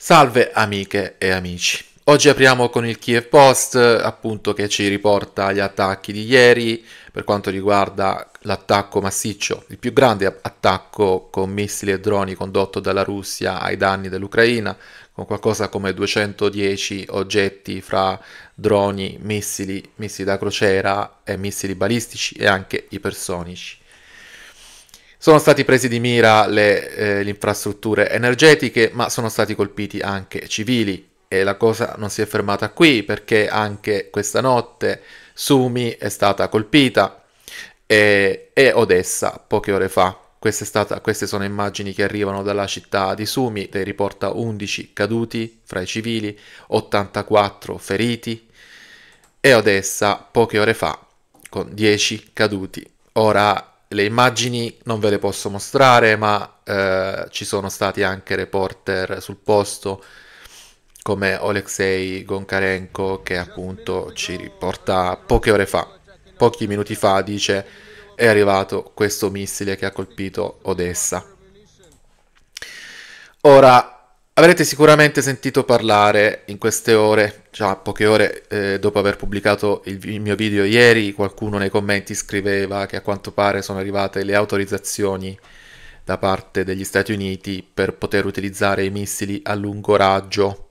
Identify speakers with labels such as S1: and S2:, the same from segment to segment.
S1: Salve amiche e amici. Oggi apriamo con il Kiev Post, appunto che ci riporta gli attacchi di ieri per quanto riguarda l'attacco massiccio, il più grande attacco con missili e droni condotto dalla Russia ai danni dell'Ucraina, con qualcosa come 210 oggetti fra droni, missili, missili da crociera e missili balistici e anche ipersonici. Sono stati presi di mira le, eh, le infrastrutture energetiche, ma sono stati colpiti anche civili. E la cosa non si è fermata qui perché anche questa notte Sumi è stata colpita e, e Odessa poche ore fa. Queste, stata, queste, sono immagini che arrivano dalla città di Sumi, che riporta 11 caduti fra i civili, 84 feriti e Odessa poche ore fa con 10 caduti. Ora le immagini non ve le posso mostrare, ma eh, ci sono stati anche reporter sul posto come Oleksiy Gonkarenko che appunto ci riporta poche ore fa, pochi minuti fa dice è arrivato questo missile che ha colpito Odessa. Ora Avrete sicuramente sentito parlare in queste ore, già poche ore eh, dopo aver pubblicato il, il, mio video ieri, qualcuno nei commenti scriveva che a quanto pare sono arrivate le autorizzazioni da parte degli Stati Uniti per poter utilizzare i missili a lungo raggio.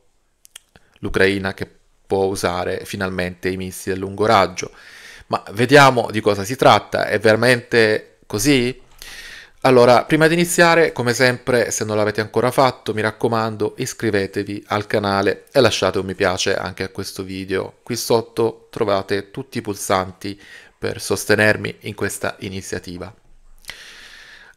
S1: L'Ucraina che può usare finalmente i missili a lungo raggio. Ma vediamo di cosa si tratta, è veramente così? Allora, prima di iniziare, come sempre, se non l'avete ancora fatto, mi raccomando, iscrivetevi al canale e lasciate un mi piace anche a questo video. Qui sotto trovate tutti i pulsanti per sostenermi in questa iniziativa.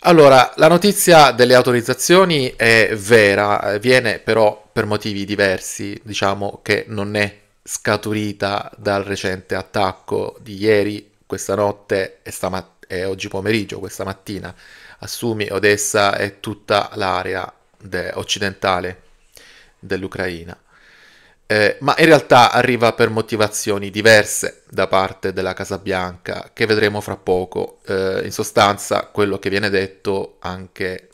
S1: Allora, la notizia delle autorizzazioni è vera, eh, viene però per motivi diversi, diciamo che non è scaturita dal recente attacco di ieri, questa notte e, e oggi pomeriggio, questa mattina Assumi, Odessa e tutta l'area de- occidentale dell'Ucraina. Eh, ma in realtà arriva per motivazioni diverse da parte della Casa Bianca, che vedremo fra poco. Eh, in sostanza, quello che viene detto anche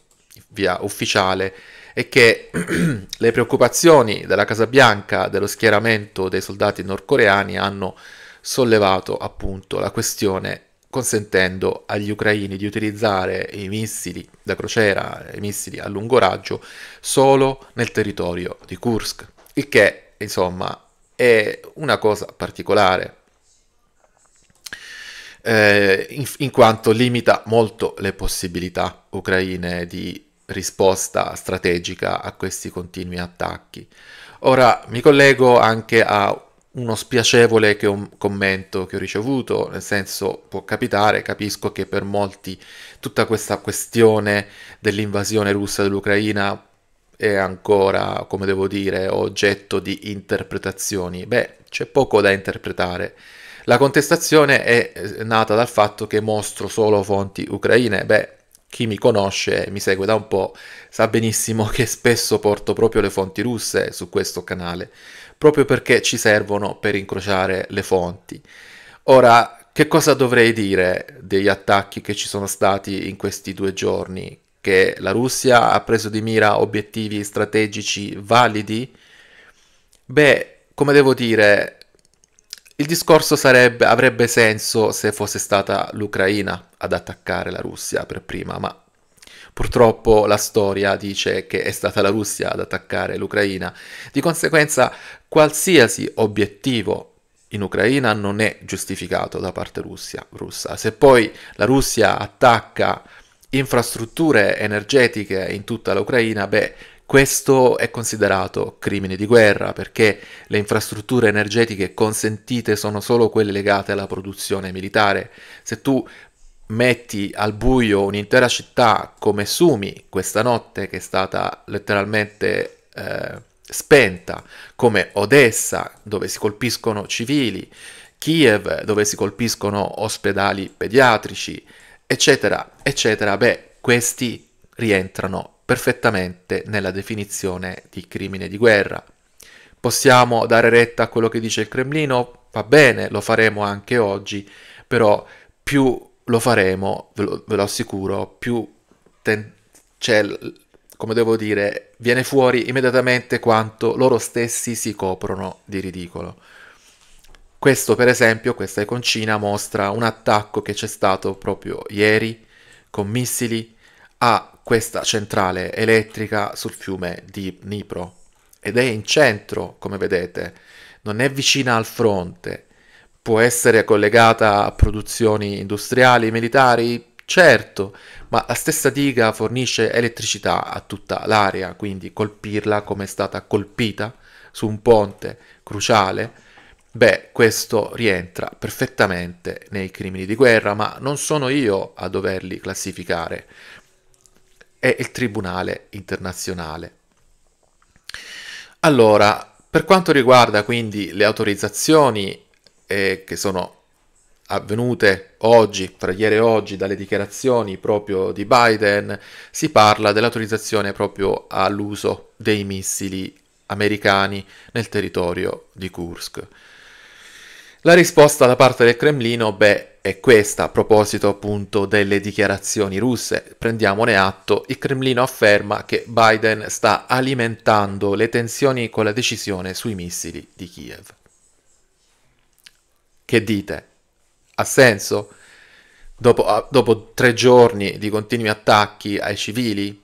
S1: via ufficiale è che le preoccupazioni della Casa Bianca dello schieramento dei soldati nordcoreani hanno sollevato appunto la questione consentendo agli ucraini di utilizzare i missili da crociera, i missili a lungo raggio, solo nel territorio di Kursk, il che insomma è una cosa particolare. Eh, in, in quanto limita molto le possibilità ucraine di risposta strategica a questi continui attacchi. Ora mi collego anche a uno spiacevole commento che ho ricevuto, nel senso può capitare, capisco che per molti tutta questa questione dell'invasione russa dell'Ucraina è ancora, come devo dire, oggetto di interpretazioni. Beh, c'è poco da interpretare. La contestazione è eh, nata dal fatto che mostro solo fonti ucraine. Beh, chi mi conosce e mi segue da un po' sa benissimo che spesso porto proprio le fonti russe su questo canale proprio perché ci servono per incrociare le fonti. Ora, che cosa dovrei dire degli attacchi che ci sono stati in questi due giorni? Che la Russia ha preso di mira obiettivi strategici validi? Beh, come devo dire, il discorso sarebbe, avrebbe senso se fosse stata l'Ucraina ad attaccare la Russia per prima, ma Purtroppo la storia dice che è stata la Russia ad attaccare l'Ucraina. Di conseguenza qualsiasi obiettivo in Ucraina non è giustificato da parte Russia, russa. Se poi la Russia attacca infrastrutture energetiche in tutta l'Ucraina, beh, questo è considerato crimine di guerra perché le infrastrutture energetiche consentite sono solo quelle legate alla produzione militare. Se tu metti al buio un'intera città come Sumi questa notte che è stata letteralmente eh, spenta, come Odessa dove si colpiscono civili, Kiev dove si colpiscono ospedali pediatrici, eccetera, eccetera, beh, questi rientrano perfettamente nella definizione di crimine di guerra. Possiamo dare retta a quello che dice il Cremlino? Va bene, lo faremo anche oggi, però più lo faremo, ve lo, ve lo assicuro, più ten- cioè, come devo dire, viene fuori immediatamente quanto loro stessi si coprono di ridicolo. Questo per esempio, questa iconcina mostra un attacco che c'è stato proprio ieri con missili a questa centrale elettrica sul fiume di Dnipro ed è in centro, come vedete, non è vicina al fronte, può essere collegata a produzioni industriali, militari, certo, ma la stessa diga fornisce elettricità a tutta l'area, quindi colpirla come è stata colpita su un ponte cruciale, beh, questo rientra perfettamente nei crimini di guerra, ma non sono io a doverli classificare, è il Tribunale internazionale. Allora, per quanto riguarda quindi le autorizzazioni eh, che sono avvenute oggi, tra ieri e oggi, dalle dichiarazioni proprio di Biden, si parla dell'autorizzazione proprio all'uso dei missili americani nel territorio di Kursk. La risposta da parte del Cremlino, beh, è questa a proposito appunto delle dichiarazioni russe. Prendiamone atto, il Cremlino afferma che Biden sta alimentando le tensioni con la decisione sui missili di Kiev. Che dite? Ha senso? Dopo, ah, dopo tre giorni di continui attacchi ai civili,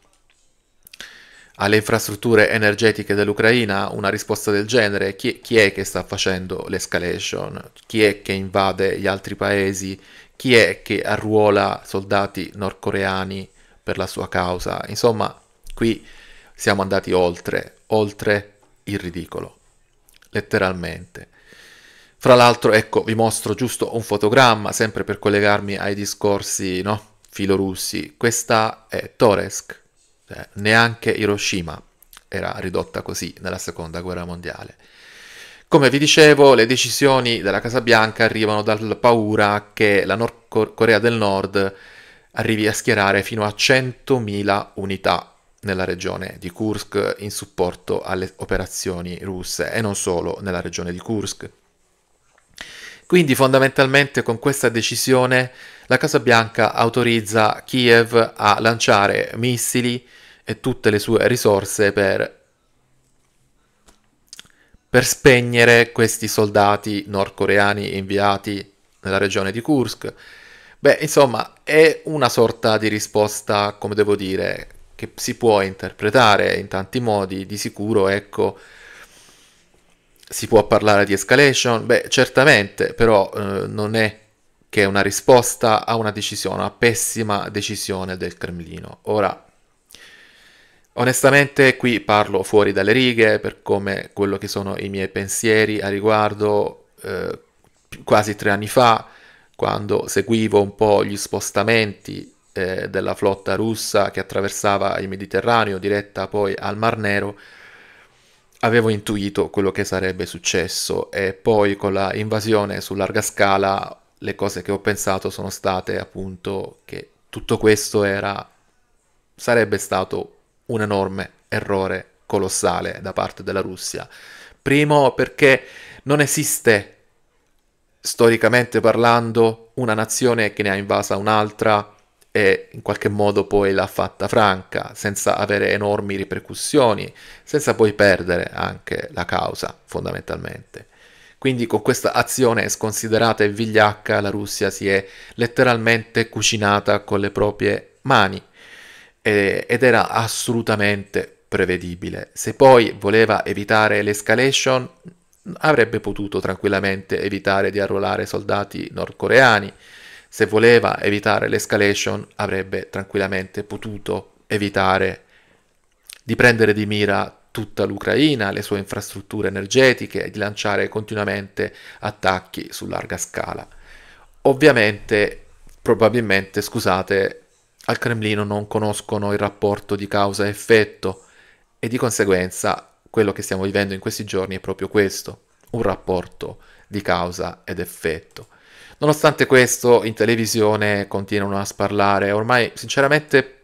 S1: alle infrastrutture energetiche dell'Ucraina, una risposta del genere? Chi, chi è che sta facendo l'escalation? Chi è che invade gli altri paesi? Chi è che arruola soldati nordcoreani per la sua causa? Insomma, qui siamo andati oltre, oltre il ridicolo, letteralmente. Fra l'altro, ecco, vi mostro giusto un fotogramma, sempre per collegarmi ai discorsi no? filorussi. Questa è Toresk, eh, cioè, neanche Hiroshima era ridotta così nella seconda guerra mondiale. Come vi dicevo, le decisioni della Casa Bianca arrivano dalla paura che la Nord Corea del Nord arrivi a schierare fino a 100.000 unità nella regione di Kursk in supporto alle operazioni russe e non solo nella regione di Kursk. Quindi fondamentalmente con questa decisione la Casa Bianca autorizza Kiev a lanciare missili e tutte le sue risorse per, per spegnere questi soldati nordcoreani inviati nella regione di Kursk. Beh, insomma, è una sorta di risposta, come devo dire, che si può interpretare in tanti modi, di sicuro, ecco, si può parlare di escalation? Beh, certamente, però eh, non è che una risposta a una decisione, una pessima decisione del Cremlino. Ora, onestamente qui parlo fuori dalle righe per come quello che sono i miei pensieri a riguardo eh, quasi tre anni fa, quando seguivo un po' gli spostamenti eh, della flotta russa che attraversava il Mediterraneo diretta poi al Mar Nero, avevo intuito quello che sarebbe successo e poi con la invasione su larga scala le cose che ho pensato sono state appunto che tutto questo era sarebbe stato un enorme errore colossale da parte della Russia. Primo perché non esiste storicamente parlando una nazione che ne ha invasa un'altra e in qualche modo poi l'ha fatta franca, senza avere enormi ripercussioni, senza poi perdere anche la causa fondamentalmente. Quindi con questa azione sconsiderata e vigliacca la Russia si è letteralmente cucinata con le proprie mani eh, ed era assolutamente prevedibile. Se poi voleva evitare l'escalation avrebbe potuto tranquillamente evitare di arruolare soldati nordcoreani, se voleva evitare l'escalation, avrebbe tranquillamente potuto evitare di prendere di mira tutta l'Ucraina, le sue infrastrutture energetiche e di lanciare continuamente attacchi su larga scala. Ovviamente, probabilmente, scusate, al Cremlino non conoscono il rapporto di causa-effetto e di conseguenza quello che stiamo vivendo in questi giorni è proprio questo, un rapporto di causa ed effetto. Nonostante questo, in televisione continuano a sparlare. Ormai, sinceramente,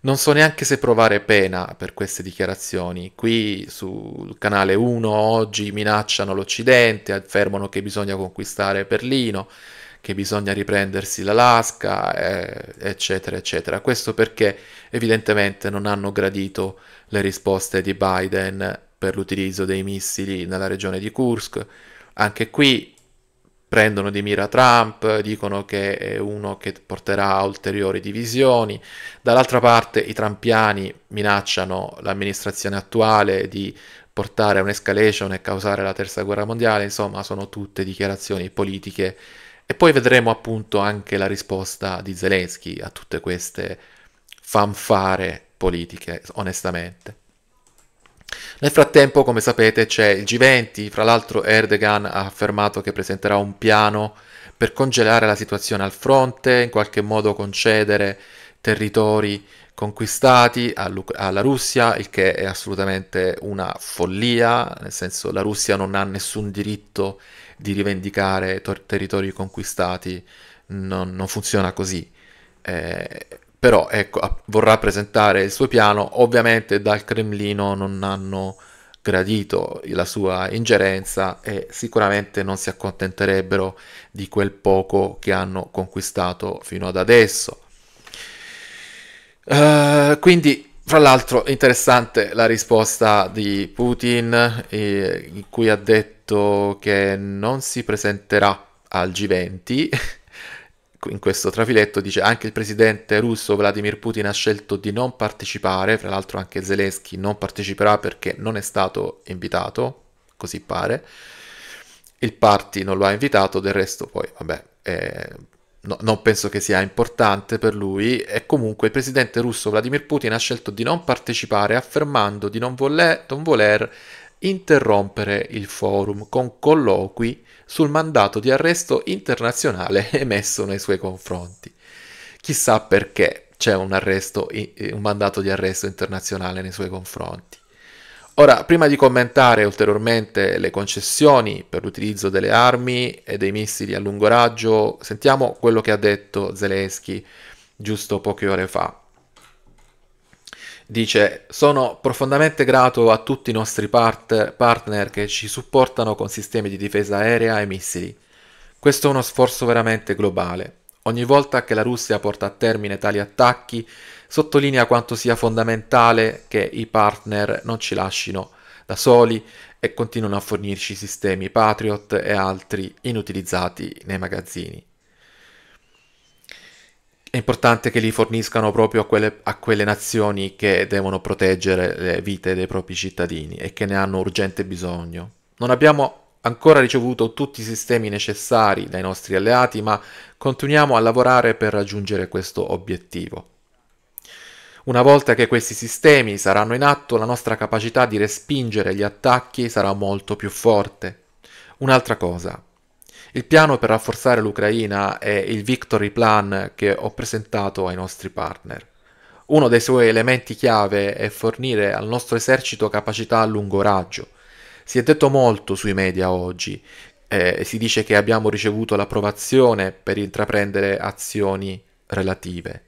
S1: non so neanche se provare pena per queste dichiarazioni. Qui sul canale 1 oggi minacciano l'Occidente, affermano che bisogna conquistare Berlino, che bisogna riprendersi l'Alaska, eh, eccetera, eccetera. Questo perché evidentemente non hanno gradito le risposte di Biden per l'utilizzo dei missili nella regione di Kursk. Anche qui prendono di mira Trump, dicono che è uno che porterà a ulteriori divisioni, dall'altra parte i trampiani minacciano l'amministrazione attuale di portare a un'escalation e causare la terza guerra mondiale, insomma sono tutte dichiarazioni politiche e poi vedremo appunto anche la risposta di Zelensky a tutte queste fanfare politiche, onestamente. Nel frattempo, come sapete, c'è il G20, fra l'altro Erdogan ha affermato che presenterà un piano per congelare la situazione al fronte, in qualche modo concedere territori conquistati alla Russia, il che è assolutamente una follia, nel senso la Russia non ha nessun diritto di rivendicare ter- territori conquistati, non, non funziona così. Eh, però ecco, vorrà presentare il suo piano, ovviamente dal Cremlino non hanno gradito la sua ingerenza e sicuramente non si accontenterebbero di quel poco che hanno conquistato fino ad adesso. Uh, quindi, fra l'altro, interessante la risposta di Putin, eh, in cui ha detto che non si presenterà al G20 in questo trafiletto dice anche il presidente russo Vladimir Putin ha scelto di non partecipare, fra l'altro anche Zelensky non parteciperà perché non è stato invitato, così pare. Il party non lo ha invitato, del resto poi, vabbè, eh, no, non penso che sia importante per lui. E comunque il presidente russo Vladimir Putin ha scelto di non partecipare affermando di non voler, non voler interrompere il forum con colloqui sul mandato di arresto internazionale emesso nei suoi confronti. Chissà perché c'è un, arresto, eh, un mandato di arresto internazionale nei suoi confronti. Ora, prima di commentare ulteriormente le concessioni per l'utilizzo delle armi e dei missili a lungo raggio, sentiamo quello che ha detto Zelensky giusto poche ore fa. Dice, sono profondamente grato a tutti i nostri part- partner che ci supportano con sistemi di difesa aerea e missili. Questo è uno sforzo veramente globale. Ogni volta che la Russia porta a termine tali attacchi, sottolinea quanto sia fondamentale che i partner non ci lascino da soli e continuano a fornirci sistemi Patriot e altri inutilizzati nei magazzini è importante che li forniscano proprio a quelle, a quelle, nazioni che devono proteggere le vite dei propri cittadini e che ne hanno urgente bisogno. Non abbiamo ancora ricevuto tutti i sistemi necessari dai nostri alleati, ma continuiamo a lavorare per raggiungere questo obiettivo. Una volta che questi sistemi saranno in atto, la nostra capacità di respingere gli attacchi sarà molto più forte. Un'altra cosa, il piano per rafforzare l'Ucraina è il Victory Plan che ho presentato ai nostri partner. Uno dei suoi elementi chiave è fornire al nostro esercito capacità a lungo raggio. Si è detto molto sui media oggi, eh, si dice che abbiamo ricevuto l'approvazione per intraprendere azioni relative.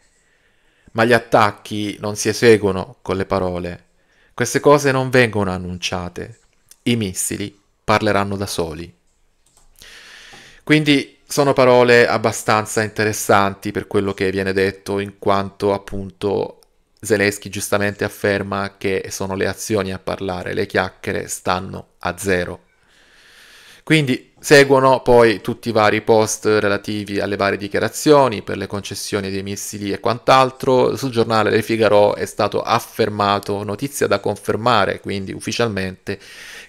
S1: Ma gli attacchi non si eseguono con le parole. Queste cose non vengono annunciate. I missili parleranno da soli. Quindi sono parole abbastanza interessanti per quello che viene detto, in quanto appunto Zelensky giustamente afferma che sono le azioni a parlare, le chiacchiere stanno a zero. Quindi Seguono poi tutti i vari post relativi alle varie dichiarazioni per le concessioni dei missili e quant'altro. Sul giornale Le Figaro è stato affermato, notizia da confermare quindi ufficialmente,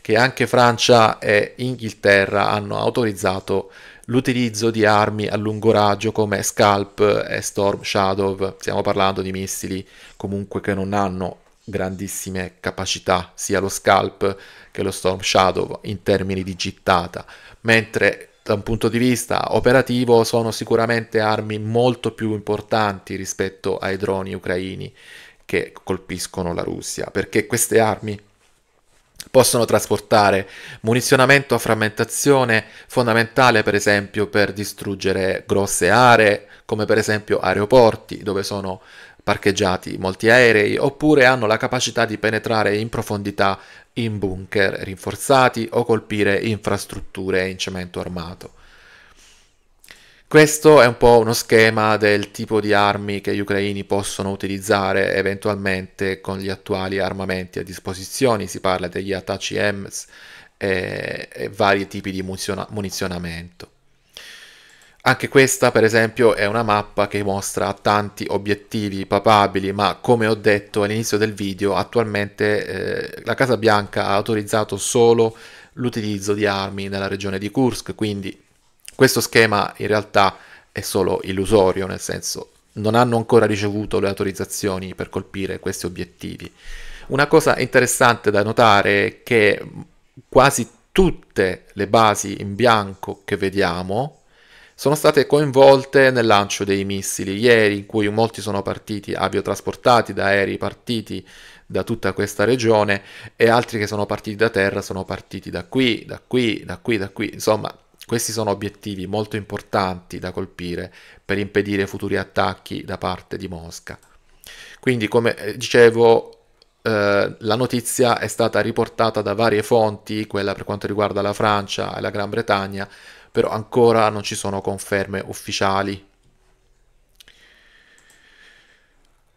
S1: che anche Francia e Inghilterra hanno autorizzato l'utilizzo di armi a lungo raggio come Scalp e Storm Shadow. Stiamo parlando di missili comunque che non hanno grandissime capacità, sia lo Scalp che lo Storm Shadow in termini di gittata, mentre da un punto di vista operativo sono sicuramente armi molto più importanti rispetto ai droni ucraini che colpiscono la Russia, perché queste armi possono trasportare munizionamento a frammentazione fondamentale per esempio per distruggere grosse aree come per esempio aeroporti dove sono parcheggiati molti aerei oppure hanno la capacità di penetrare in profondità in bunker rinforzati o colpire infrastrutture in cemento armato. Questo è un po' uno schema del tipo di armi che gli ucraini possono utilizzare eventualmente con gli attuali armamenti a disposizione, si parla degli ATACMS e, e vari tipi di munizionamento. Anche questa, per esempio, è una mappa che mostra tanti obiettivi papabili, ma come ho detto all'inizio del video, attualmente eh, la Casa Bianca ha autorizzato solo l'utilizzo di armi nella regione di Kursk, quindi questo schema in realtà è solo illusorio, nel senso non hanno ancora ricevuto le autorizzazioni per colpire questi obiettivi. Una cosa interessante da notare è che quasi tutte le basi in bianco che vediamo sono state coinvolte nel lancio dei missili ieri, in cui molti sono partiti aviotrasportati da aerei partiti da tutta questa regione e altri che sono partiti da terra sono partiti da qui, da qui, da qui, da qui. Insomma, questi sono obiettivi molto importanti da colpire per impedire futuri attacchi da parte di Mosca. Quindi, come eh, dicevo, eh, la notizia è stata riportata da varie fonti, quella per quanto riguarda la Francia e la Gran Bretagna, però ancora non ci sono conferme ufficiali.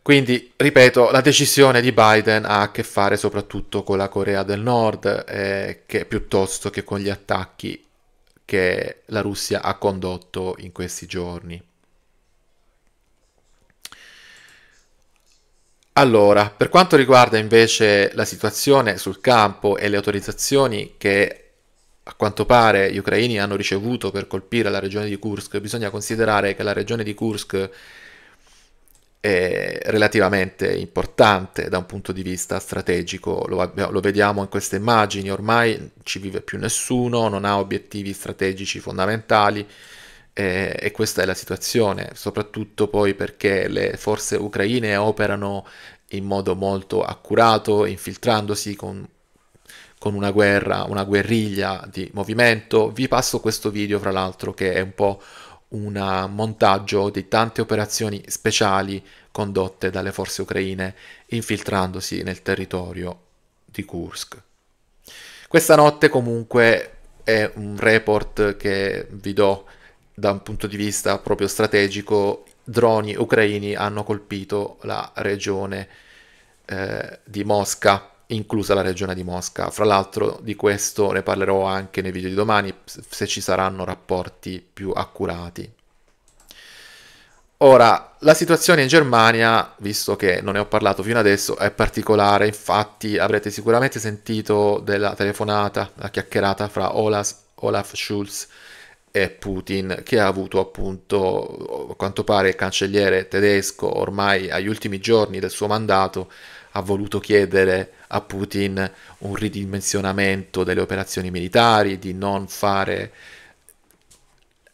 S1: Quindi, ripeto, la decisione di Biden ha a che fare soprattutto con la Corea del Nord, eh, che, piuttosto che con gli attacchi che la Russia ha condotto in questi giorni. Allora, per quanto riguarda invece la situazione sul campo e le autorizzazioni che a quanto pare gli ucraini hanno ricevuto per colpire la regione di Kursk, bisogna considerare che la regione di Kursk è relativamente importante da un punto di vista strategico, lo, lo, vediamo in queste immagini, ormai ci vive più nessuno, non ha obiettivi strategici fondamentali eh, e questa è la situazione, soprattutto poi perché le forze ucraine operano in modo molto accurato, infiltrandosi con con una guerra, una guerriglia di movimento. Vi passo questo video, fra l'altro, che è un po' un montaggio di tante operazioni speciali condotte dalle forze ucraine infiltrandosi nel territorio di Kursk. Questa notte comunque è un report che vi do da un punto di vista proprio strategico. Droni ucraini hanno colpito la regione eh, di Mosca inclusa la regione di Mosca. Fra l'altro di questo ne parlerò anche nei video di domani se ci saranno rapporti più accurati. Ora, la situazione in Germania, visto che non ne ho parlato fino adesso, è particolare, infatti avrete sicuramente sentito della telefonata, la chiacchierata fra Olaf, Olaf Schulz e Putin, che ha avuto appunto, a quanto pare il cancelliere tedesco ormai agli ultimi giorni del suo mandato, ha voluto chiedere a Putin un ridimensionamento delle operazioni militari, di non fare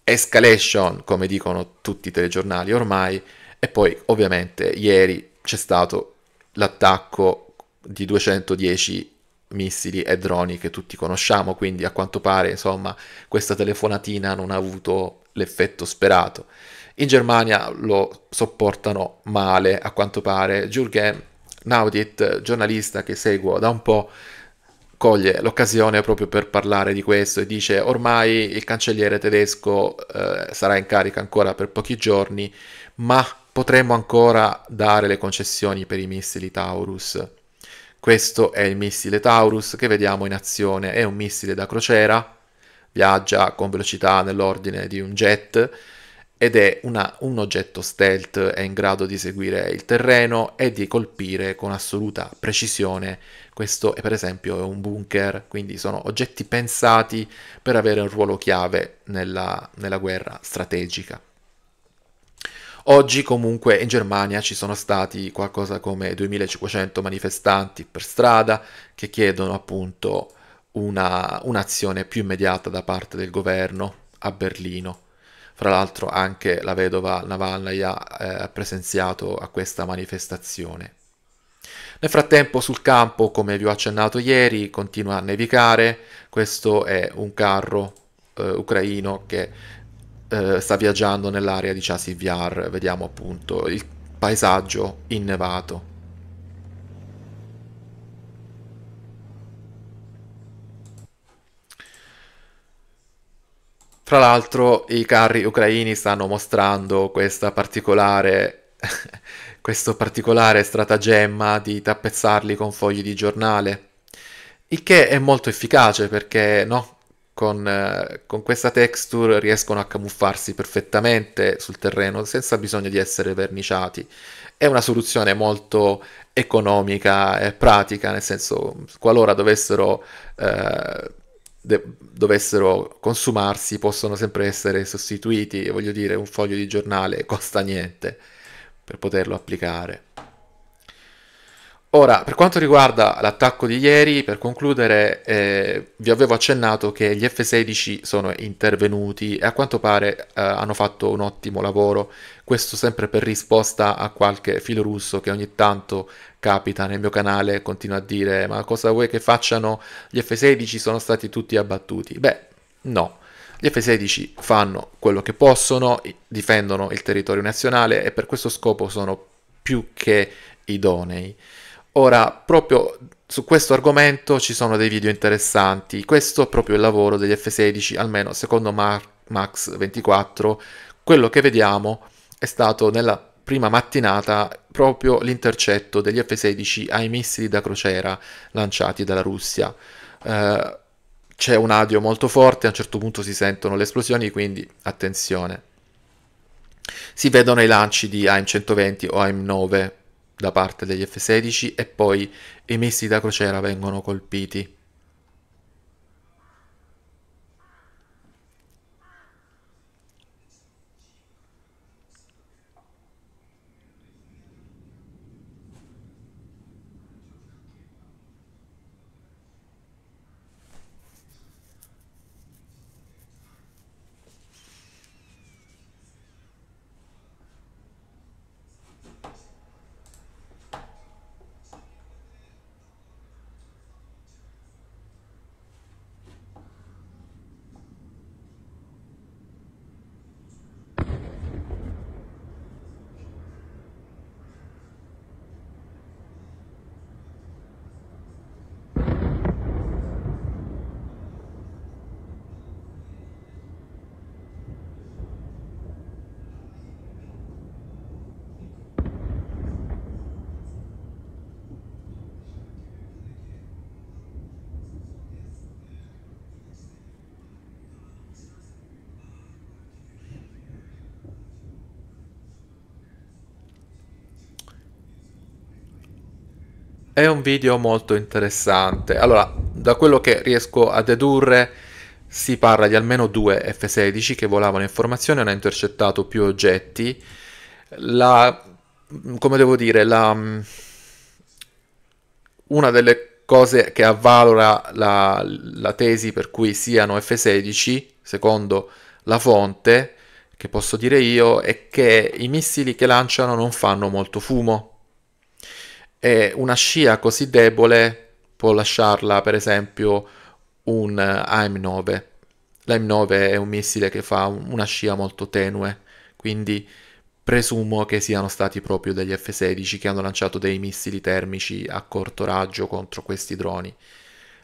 S1: escalation, come dicono tutti i telegiornali ormai, e poi ovviamente ieri c'è stato l'attacco di 210 missili e droni che tutti conosciamo, quindi a quanto pare, insomma, questa telefonatina non ha avuto l'effetto sperato. In Germania lo sopportano male, a quanto pare. Jürgen Naudit, giornalista che seguo da un po', coglie l'occasione proprio per parlare di questo e dice ormai il cancelliere tedesco eh, sarà in carica ancora per pochi giorni, ma potremmo ancora dare le concessioni per i missili Taurus. Questo è il missile Taurus che vediamo in azione, è un missile da crociera, viaggia con velocità nell'ordine di un jet, ed è una, un oggetto stealth, è in grado di seguire il terreno e di colpire con assoluta precisione. Questo è per esempio è un bunker, quindi sono oggetti pensati per avere un ruolo chiave nella, nella guerra strategica. Oggi comunque in Germania ci sono stati qualcosa come 2500 manifestanti per strada che chiedono appunto una, un'azione più immediata da parte del governo a Berlino. Fra l'altro anche la vedova Navalny eh, ha eh, presenziato a questa manifestazione. Nel frattempo sul campo, come vi ho accennato ieri, continua a nevicare. Questo è un carro eh, ucraino che eh, sta viaggiando nell'area di Chasiviar. Vediamo appunto il paesaggio innevato. Tra l'altro i carri ucraini stanno mostrando particolare questo particolare stratagemma di tappezzarli con fogli di giornale, il che è molto efficace perché no, con, eh, con, questa texture riescono a camuffarsi perfettamente sul terreno senza bisogno di essere verniciati. È una soluzione molto economica e pratica, nel senso qualora dovessero eh, de- dovessero consumarsi possono sempre essere sostituiti, voglio dire un foglio di giornale costa niente per poterlo applicare. Ora, per quanto riguarda l'attacco di ieri, per concludere, eh, vi avevo accennato che gli F-16 sono intervenuti e a quanto pare eh, hanno fatto un ottimo lavoro, questo sempre per risposta a qualche filo russo che ogni tanto capita nel mio canale, e continua a dire ma cosa vuoi che facciano gli F-16 sono stati tutti abbattuti? Beh, no. Gli F-16 fanno quello che possono, difendono il territorio nazionale e per questo scopo sono più che idonei. Ora, proprio su questo argomento ci sono dei video interessanti. Questo è proprio il lavoro degli F16, almeno secondo Mar- Max24. Quello che vediamo è stato nella prima mattinata proprio l'intercetto degli F-16 ai missili da crociera lanciati dalla Russia. Eh, c'è un audio molto forte, a un certo punto si sentono le esplosioni, quindi attenzione. Si vedono i lanci di AIM-120 o AIM-9 da parte degli F-16 e poi i emessi da crociera vengono colpiti. È un video molto interessante. Allora, da quello che riesco a dedurre, si parla di almeno due F-16 che volavano in formazione, hanno intercettato più oggetti. La, come devo dire, la, mm, una delle cose che avvalora la, la tesi per cui siano F-16, secondo la fonte, che posso dire io, è che i missili che lanciano non fanno molto fumo e una scia così debole può lasciarla per esempio un eh, AM9. L'AM9 è un missile che fa una scia molto tenue, quindi presumo che siano stati proprio degli F-16 che hanno lanciato dei missili termici a corto raggio contro questi droni.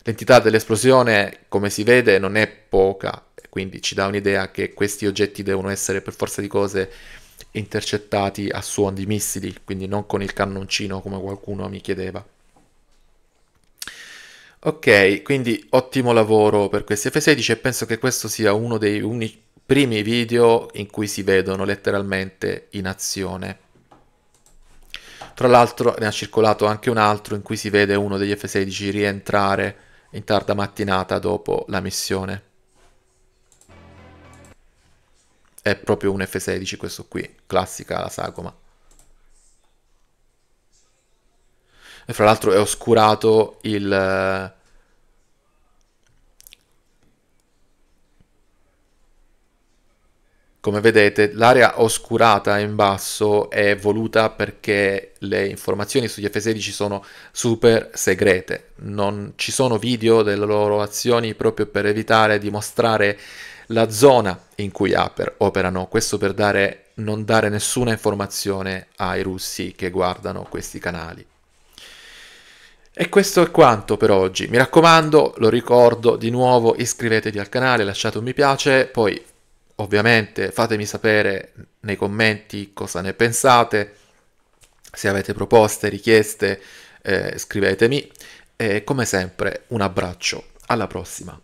S1: L'entità dell'esplosione, come si vede, non è poca, quindi ci dà un'idea che questi oggetti devono essere per forza di cose intercettati a suon di missili, quindi non con il cannoncino come qualcuno mi chiedeva. Ok, quindi ottimo lavoro per questi F-16 e penso che questo sia uno dei uni- primi video in cui si vedono letteralmente in azione. Tra l'altro ne ha circolato anche un altro in cui si vede uno degli F-16 rientrare in tarda mattinata dopo la missione. è proprio un F16 questo qui, classica la sagoma. E fra l'altro è oscurato il... Eh, come vedete l'area oscurata in basso è voluta perché le informazioni sugli F16 sono super segrete, non ci sono video delle loro azioni proprio per evitare di mostrare la zona in cui operano, questo per dare, non dare nessuna informazione ai russi che guardano questi canali. E questo è quanto per oggi. Mi raccomando, lo ricordo di nuovo, iscrivetevi al canale, lasciate un mi piace, poi ovviamente fatemi sapere nei commenti cosa ne pensate, se avete proposte, richieste, eh, scrivetemi e come sempre un abbraccio, alla prossima.